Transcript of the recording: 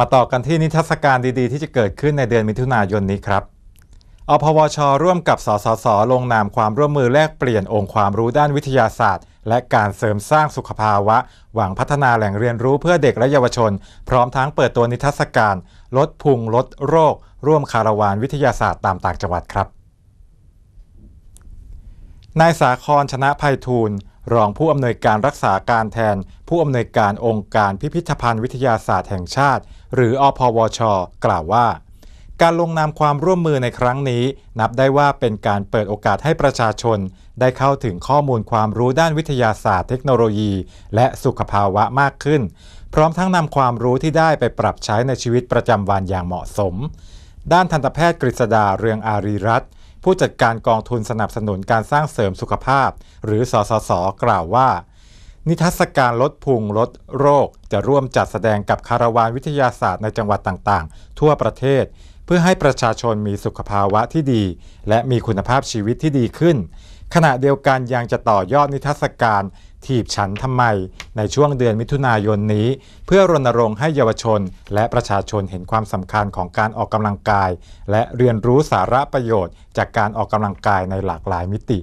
มาต่อกันที่นิทรรศการดีๆ ที่จะเกิดขึ้นในเดือนมิถุนายนนี้ครับ อพวช ร่วมกับสสส ลงนามความร่วมมือแลกเปลี่ยนองค์ความรู้ด้านวิทยาศาสตร์ และการเสริมสร้างสุขภาวะ หวังพัฒนาแหล่งเรียนรู้เพื่อเด็กและเยาวชน พร้อมทั้งเปิดตัวนิทรรศการ ลด พุงลดโรค ร่วมคาราวานวิทยาศาสตร์ตามต่างจังหวัดครับ นายสาครชนะภัยทูลรองผู้อำนวยการรักษาการแทน ผู้อำนวยการองค์การพิพิธภัณฑ์วิทยาศาสตร์แห่งชาติ หรืออพวชกล่าวว่า การลงนามความร่วมมือในครั้งนี้ นับได้ว่าเป็นการเปิดโอกาสให้ประชาชน ได้เข้าถึงข้อมูลความรู้ด้านวิทยาศาสตร์เทคโนโลยี และสุขภาวะมากขึ้น พร้อมทั้งนำความรู้ที่ได้ไปปรับใช้ในชีวิตประจำวันอย่างเหมาะสม ด้านทันตแพทย์กฤษดาเรืองอารีรัตน์ผู้จัดการกองทุนสนับสนุนการสร้างเสริมสุขภาพ หรือสสสกล่าวว่า นิทรรศการลดพุงลดโรคจะร่วมจัดแสดงกับคาราวานวิทยาศาสตร์ในจังหวัดต่างๆ ทั่วประเทศ เพื่อให้ประชาชนมีสุขภาวะที่ดี และมีคุณภาพชีวิตที่ดีขึ้น ขณะเดียวกันยังจะต่อยอดนิทรรศการถีบฉันทำไมในช่วงเดือนมิถุนายนนี้ เพื่อรณรงค์ให้เยาวชน และประชาชนเห็นความสำคัญของการออกกำลังกาย และเรียนรู้สาระประโยชน์จากการออกกำลังกายในหลากหลายมิติ